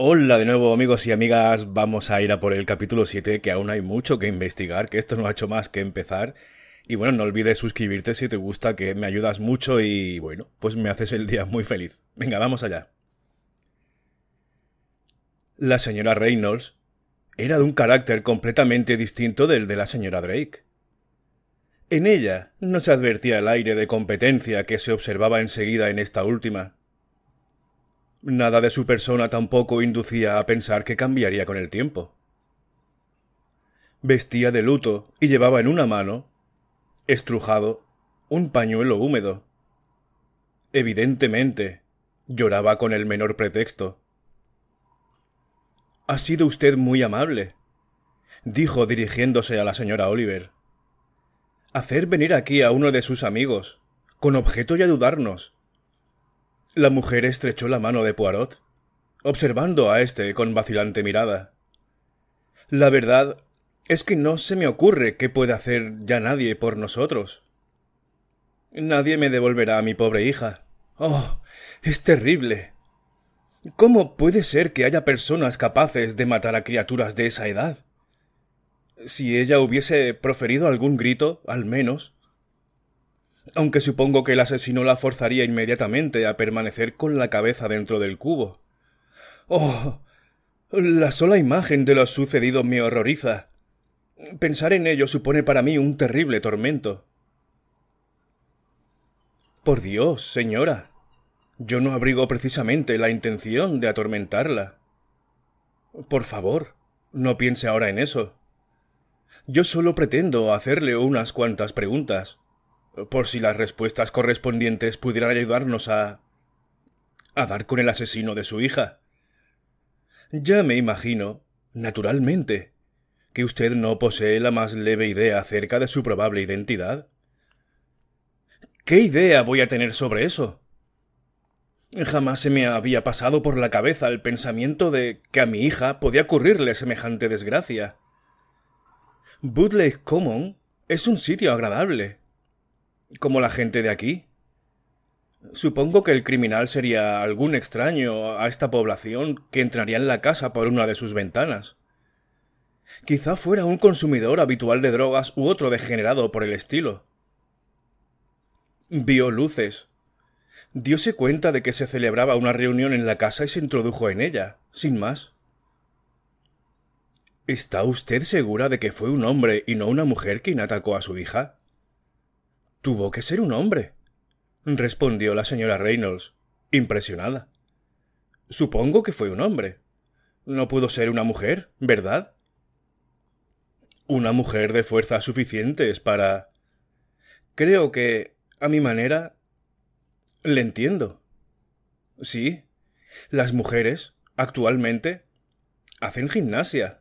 Hola de nuevo amigos y amigas, vamos a ir a por el capítulo 7 que aún hay mucho que investigar, que esto no ha hecho más que empezar. Y bueno, no olvides suscribirte si te gusta, que me ayudas mucho y bueno, pues me haces el día muy feliz. Venga, vamos allá. La señora Reynolds era de un carácter completamente distinto del de la señora Drake. En ella no se advertía el aire de competencia que se observaba enseguida en esta última, Nada de su persona tampoco inducía a pensar que cambiaría con el tiempo. Vestía de luto y llevaba en una mano, estrujado, un pañuelo húmedo. Evidentemente, lloraba con el menor pretexto. Ha sido usted muy amable, dijo dirigiéndose a la señora Oliver. Hacer venir aquí a uno de sus amigos, con objeto de ayudarnos, la mujer estrechó la mano de Poirot, observando a éste con vacilante mirada. La verdad es que no se me ocurre qué puede hacer ya nadie por nosotros. Nadie me devolverá a mi pobre hija. Oh, es terrible. ¿Cómo puede ser que haya personas capaces de matar a criaturas de esa edad? Si ella hubiese proferido algún grito, al menos, aunque supongo que el asesino la forzaría inmediatamente a permanecer con la cabeza dentro del cubo. Oh. La sola imagen de lo sucedido me horroriza. Pensar en ello supone para mí un terrible tormento. Por Dios, señora. Yo no abrigo precisamente la intención de atormentarla. Por favor, no piense ahora en eso. Yo solo pretendo hacerle unas cuantas preguntas por si las respuestas correspondientes pudieran ayudarnos a... a dar con el asesino de su hija. Ya me imagino, naturalmente, que usted no posee la más leve idea acerca de su probable identidad. ¿Qué idea voy a tener sobre eso? Jamás se me había pasado por la cabeza el pensamiento de que a mi hija podía ocurrirle semejante desgracia. Budley Common es un sitio agradable como la gente de aquí. Supongo que el criminal sería algún extraño a esta población que entraría en la casa por una de sus ventanas. Quizá fuera un consumidor habitual de drogas u otro degenerado por el estilo. Vio luces. Diose cuenta de que se celebraba una reunión en la casa y se introdujo en ella, sin más. ¿Está usted segura de que fue un hombre y no una mujer quien atacó a su hija? Tuvo que ser un hombre, respondió la señora Reynolds, impresionada. Supongo que fue un hombre. No pudo ser una mujer, ¿verdad? Una mujer de fuerzas suficientes para. Creo que, a mi manera. Le entiendo. Sí. Las mujeres, actualmente, hacen gimnasia.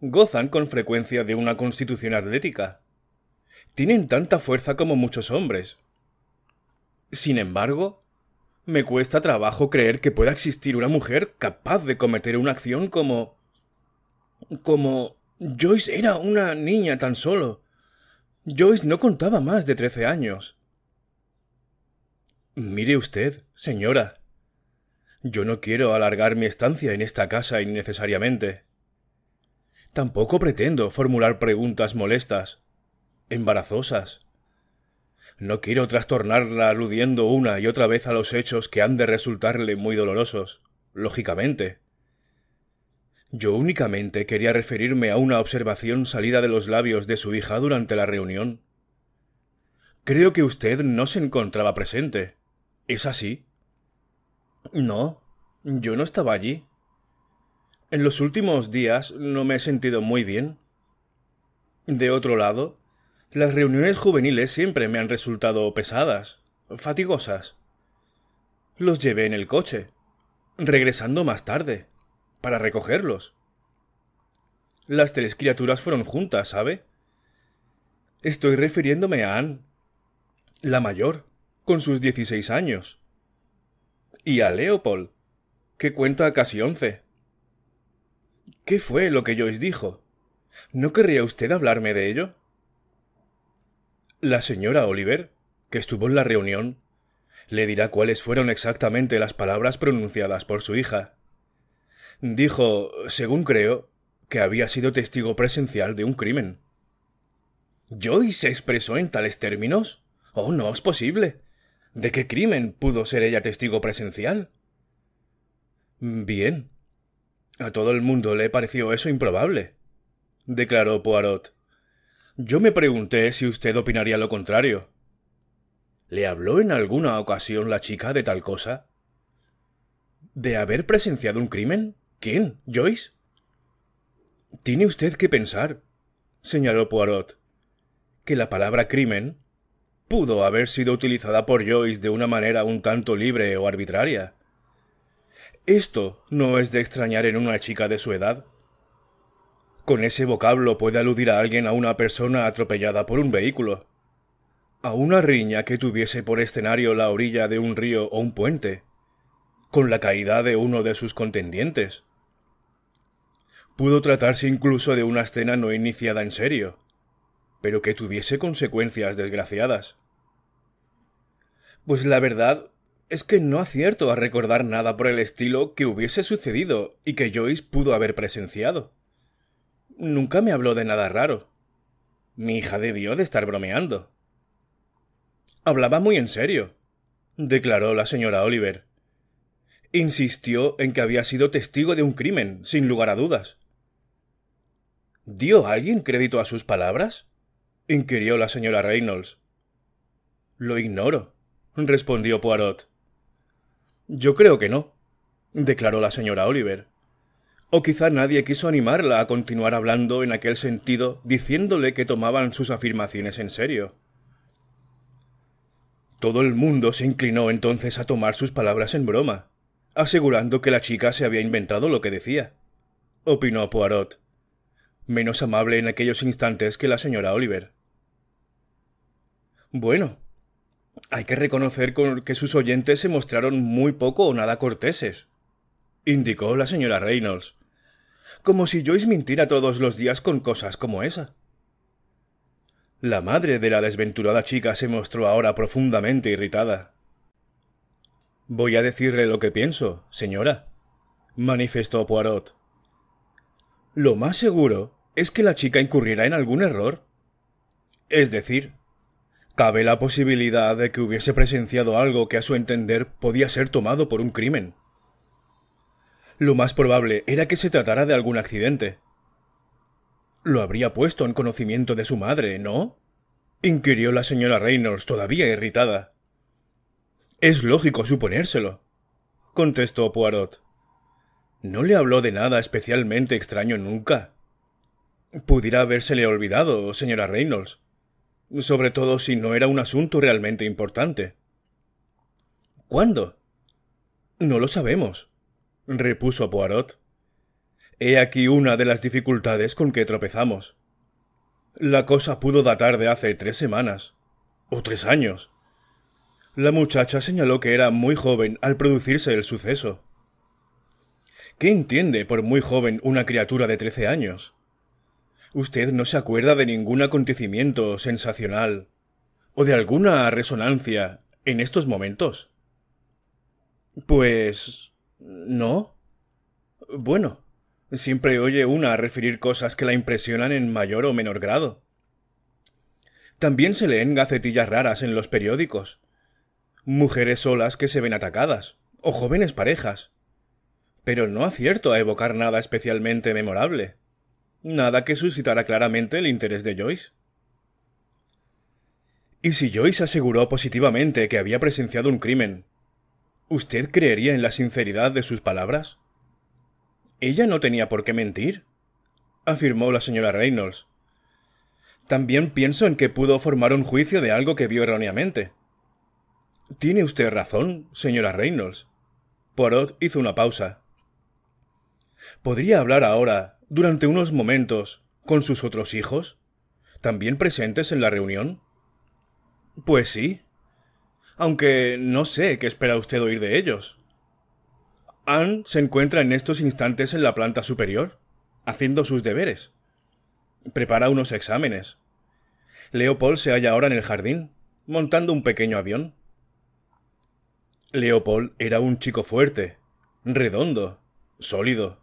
Gozan con frecuencia de una constitución atlética tienen tanta fuerza como muchos hombres. Sin embargo, me cuesta trabajo creer que pueda existir una mujer capaz de cometer una acción como... como... Joyce era una niña tan solo. Joyce no contaba más de trece años. Mire usted, señora. Yo no quiero alargar mi estancia en esta casa innecesariamente. Tampoco pretendo formular preguntas molestas embarazosas. No quiero trastornarla aludiendo una y otra vez a los hechos que han de resultarle muy dolorosos, lógicamente. Yo únicamente quería referirme a una observación salida de los labios de su hija durante la reunión. Creo que usted no se encontraba presente. ¿Es así? No, yo no estaba allí. En los últimos días no me he sentido muy bien. De otro lado, las reuniones juveniles siempre me han resultado pesadas, fatigosas. Los llevé en el coche, regresando más tarde, para recogerlos. Las tres criaturas fueron juntas, ¿sabe? Estoy refiriéndome a Anne, la mayor, con sus dieciséis años, y a Leopold, que cuenta casi once. ¿Qué fue lo que Joyce dijo? ¿No querría usted hablarme de ello? La señora Oliver, que estuvo en la reunión, le dirá cuáles fueron exactamente las palabras pronunciadas por su hija. Dijo, según creo, que había sido testigo presencial de un crimen. ¿Joyce se expresó en tales términos? Oh, no es posible. ¿De qué crimen pudo ser ella testigo presencial? Bien. A todo el mundo le pareció eso improbable, declaró Poirot. Yo me pregunté si usted opinaría lo contrario. ¿Le habló en alguna ocasión la chica de tal cosa? ¿De haber presenciado un crimen? ¿Quién? ¿Joyce? Tiene usted que pensar, señaló Poirot, que la palabra crimen pudo haber sido utilizada por Joyce de una manera un tanto libre o arbitraria. Esto no es de extrañar en una chica de su edad. Con ese vocablo puede aludir a alguien a una persona atropellada por un vehículo, a una riña que tuviese por escenario la orilla de un río o un puente, con la caída de uno de sus contendientes. Pudo tratarse incluso de una escena no iniciada en serio, pero que tuviese consecuencias desgraciadas. Pues la verdad es que no acierto a recordar nada por el estilo que hubiese sucedido y que Joyce pudo haber presenciado. Nunca me habló de nada raro. Mi hija debió de estar bromeando. Hablaba muy en serio, declaró la señora Oliver. Insistió en que había sido testigo de un crimen, sin lugar a dudas. ¿Dio alguien crédito a sus palabras? inquirió la señora Reynolds. Lo ignoro, respondió Poirot. Yo creo que no, declaró la señora Oliver. O quizá nadie quiso animarla a continuar hablando en aquel sentido, diciéndole que tomaban sus afirmaciones en serio. Todo el mundo se inclinó entonces a tomar sus palabras en broma, asegurando que la chica se había inventado lo que decía. Opinó Poirot, menos amable en aquellos instantes que la señora Oliver. Bueno, hay que reconocer que sus oyentes se mostraron muy poco o nada corteses, indicó la señora Reynolds, como si Joyce mintiera todos los días con cosas como esa. La madre de la desventurada chica se mostró ahora profundamente irritada. Voy a decirle lo que pienso, señora, manifestó Poirot. Lo más seguro es que la chica incurriera en algún error. Es decir, cabe la posibilidad de que hubiese presenciado algo que a su entender podía ser tomado por un crimen. Lo más probable era que se tratara de algún accidente. Lo habría puesto en conocimiento de su madre, ¿no? inquirió la señora Reynolds todavía irritada. Es lógico suponérselo, contestó Poirot. No le habló de nada especialmente extraño nunca. Pudiera habérsele olvidado, señora Reynolds, sobre todo si no era un asunto realmente importante. ¿Cuándo? No lo sabemos repuso Poirot. He aquí una de las dificultades con que tropezamos. La cosa pudo datar de hace tres semanas o tres años. La muchacha señaló que era muy joven al producirse el suceso. ¿Qué entiende por muy joven una criatura de trece años? Usted no se acuerda de ningún acontecimiento sensacional o de alguna resonancia en estos momentos. Pues ¿No? Bueno, siempre oye una referir cosas que la impresionan en mayor o menor grado. También se leen gacetillas raras en los periódicos. Mujeres solas que se ven atacadas, o jóvenes parejas. Pero no acierto a evocar nada especialmente memorable. Nada que suscitara claramente el interés de Joyce. Y si Joyce aseguró positivamente que había presenciado un crimen, ¿Usted creería en la sinceridad de sus palabras? Ella no tenía por qué mentir, afirmó la señora Reynolds. También pienso en que pudo formar un juicio de algo que vio erróneamente. Tiene usted razón, señora Reynolds. Poirot hizo una pausa. ¿Podría hablar ahora, durante unos momentos, con sus otros hijos? ¿También presentes en la reunión? Pues sí, aunque no sé qué espera usted oír de ellos. Anne se encuentra en estos instantes en la planta superior, haciendo sus deberes. Prepara unos exámenes. Leopold se halla ahora en el jardín, montando un pequeño avión. Leopold era un chico fuerte, redondo, sólido.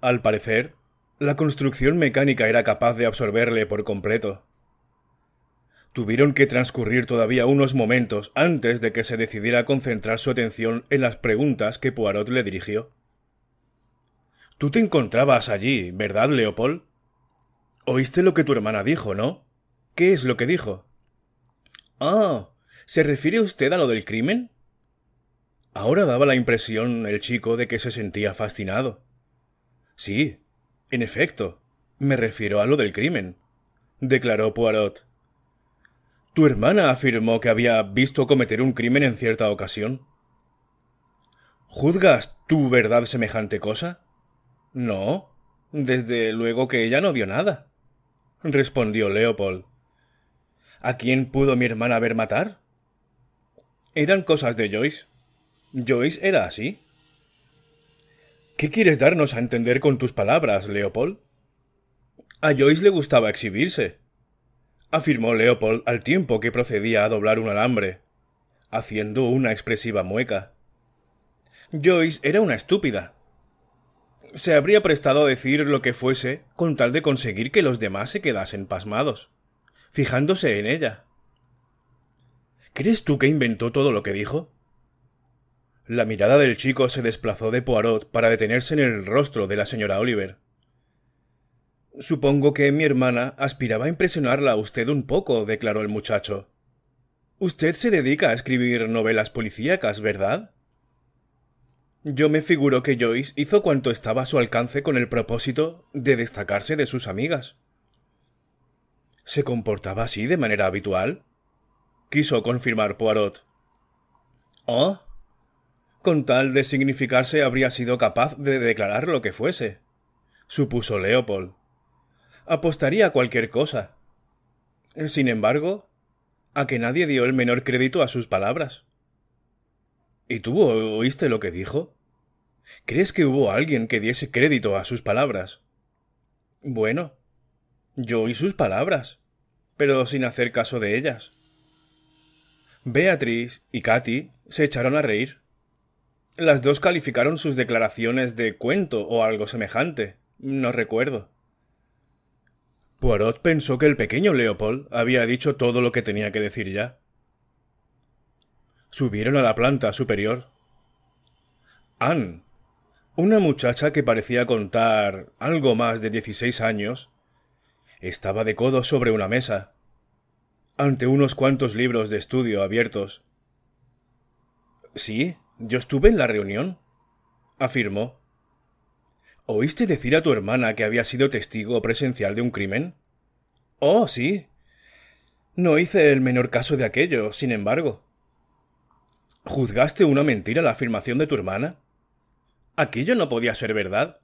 Al parecer, la construcción mecánica era capaz de absorberle por completo. Tuvieron que transcurrir todavía unos momentos antes de que se decidiera concentrar su atención en las preguntas que Poirot le dirigió. Tú te encontrabas allí, ¿verdad, Leopold? Oíste lo que tu hermana dijo, ¿no? ¿Qué es lo que dijo? Ah, ¿se refiere usted a lo del crimen? Ahora daba la impresión el chico de que se sentía fascinado. Sí, en efecto, me refiero a lo del crimen, declaró Poirot. Tu hermana afirmó que había visto cometer un crimen en cierta ocasión. ¿Juzgas tú verdad semejante cosa? No, desde luego que ella no vio nada, respondió Leopold. ¿A quién pudo mi hermana ver matar? Eran cosas de Joyce. Joyce era así. ¿Qué quieres darnos a entender con tus palabras, Leopold? A Joyce le gustaba exhibirse, afirmó Leopold al tiempo que procedía a doblar un alambre, haciendo una expresiva mueca. Joyce era una estúpida. Se habría prestado a decir lo que fuese con tal de conseguir que los demás se quedasen pasmados, fijándose en ella. ¿Crees tú que inventó todo lo que dijo? La mirada del chico se desplazó de Poirot para detenerse en el rostro de la señora Oliver. Supongo que mi hermana aspiraba a impresionarla a usted un poco, declaró el muchacho. Usted se dedica a escribir novelas policíacas, ¿verdad? Yo me figuro que Joyce hizo cuanto estaba a su alcance con el propósito de destacarse de sus amigas. ¿Se comportaba así de manera habitual? quiso confirmar Poirot. ¿Oh? Con tal de significarse habría sido capaz de declarar lo que fuese, supuso Leopold apostaría a cualquier cosa. Eh, sin embargo, a que nadie dio el menor crédito a sus palabras. ¿Y tú oíste lo que dijo? ¿Crees que hubo alguien que diese crédito a sus palabras? Bueno, yo oí sus palabras, pero sin hacer caso de ellas. Beatriz y Katy se echaron a reír. Las dos calificaron sus declaraciones de cuento o algo semejante, no recuerdo. Poirot pensó que el pequeño Leopold había dicho todo lo que tenía que decir ya. Subieron a la planta superior. Anne, una muchacha que parecía contar algo más de dieciséis años, estaba de codo sobre una mesa, ante unos cuantos libros de estudio abiertos. Sí, yo estuve en la reunión, afirmó. ¿Oíste decir a tu hermana que había sido testigo presencial de un crimen? Oh, sí. No hice el menor caso de aquello, sin embargo. ¿Juzgaste una mentira la afirmación de tu hermana? Aquello no podía ser verdad.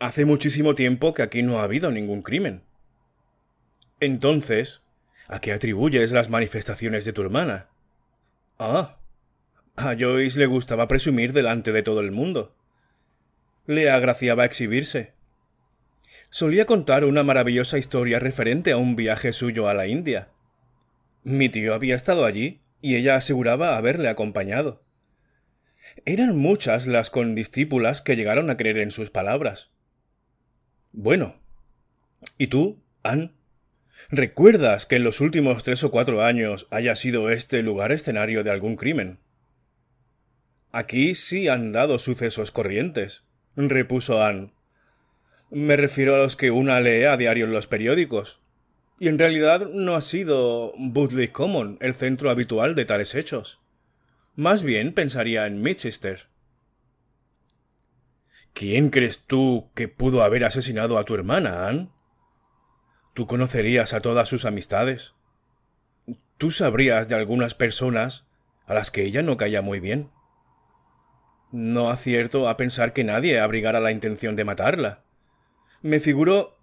Hace muchísimo tiempo que aquí no ha habido ningún crimen. Entonces, ¿a qué atribuyes las manifestaciones de tu hermana? Ah. A Joyce le gustaba presumir delante de todo el mundo le agraciaba exhibirse. Solía contar una maravillosa historia referente a un viaje suyo a la India. Mi tío había estado allí y ella aseguraba haberle acompañado. Eran muchas las condiscípulas que llegaron a creer en sus palabras. Bueno. ¿Y tú, Ann, ¿Recuerdas que en los últimos tres o cuatro años haya sido este lugar escenario de algún crimen? Aquí sí han dado sucesos corrientes repuso Anne. Me refiero a los que una lee a diario en los periódicos. Y en realidad no ha sido Budley Common el centro habitual de tales hechos. Más bien pensaría en Mitchester. ¿Quién crees tú que pudo haber asesinado a tu hermana, Anne? Tú conocerías a todas sus amistades. Tú sabrías de algunas personas a las que ella no calla muy bien. No acierto a pensar que nadie abrigara la intención de matarla. Me figuro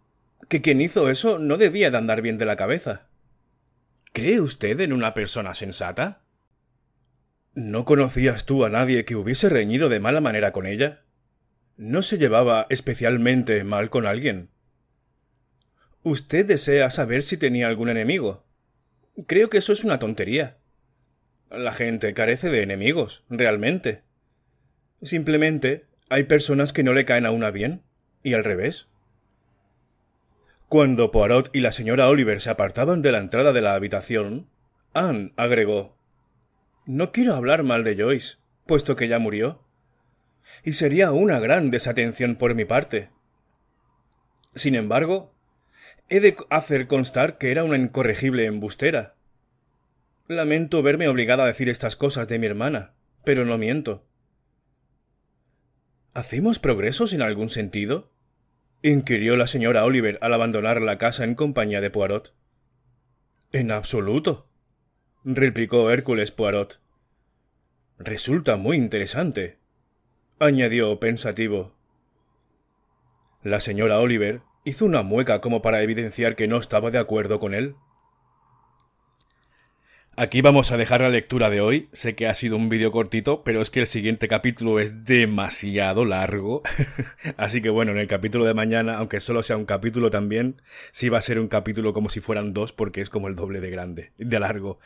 que quien hizo eso no debía de andar bien de la cabeza. ¿Cree usted en una persona sensata? ¿No conocías tú a nadie que hubiese reñido de mala manera con ella? ¿No se llevaba especialmente mal con alguien? Usted desea saber si tenía algún enemigo. Creo que eso es una tontería. La gente carece de enemigos, realmente. Simplemente hay personas que no le caen a una bien, y al revés. Cuando Poirot y la señora Oliver se apartaban de la entrada de la habitación, Anne agregó No quiero hablar mal de Joyce, puesto que ya murió. Y sería una gran desatención por mi parte. Sin embargo, he de hacer constar que era una incorregible embustera. Lamento verme obligada a decir estas cosas de mi hermana, pero no miento. ¿Hacemos progresos en algún sentido? inquirió la señora Oliver al abandonar la casa en compañía de Poirot. En absoluto, replicó Hércules Poirot. Resulta muy interesante, añadió pensativo. La señora Oliver hizo una mueca como para evidenciar que no estaba de acuerdo con él. Aquí vamos a dejar la lectura de hoy. Sé que ha sido un vídeo cortito, pero es que el siguiente capítulo es demasiado largo. Así que bueno, en el capítulo de mañana, aunque solo sea un capítulo también, sí va a ser un capítulo como si fueran dos, porque es como el doble de grande, de largo.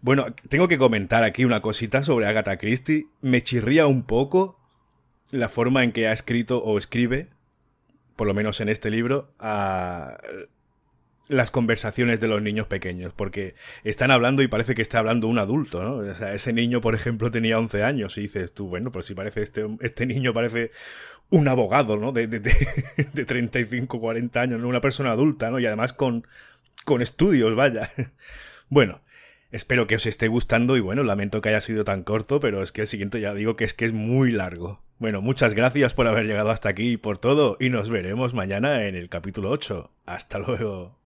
Bueno, tengo que comentar aquí una cosita sobre Agatha Christie. Me chirría un poco la forma en que ha escrito o escribe, por lo menos en este libro, a las conversaciones de los niños pequeños, porque están hablando y parece que está hablando un adulto, ¿no? O sea, ese niño, por ejemplo, tenía 11 años y dices tú, bueno, pues si parece este, este niño parece un abogado, ¿no? De, de, 35, 40 años, Una persona adulta, ¿no? Y además con, con estudios, vaya. Bueno, espero que os esté gustando y bueno, lamento que haya sido tan corto, pero es que el siguiente ya digo que es que es muy largo. Bueno, muchas gracias por haber llegado hasta aquí y por todo, y nos veremos mañana en el capítulo 8. Hasta luego.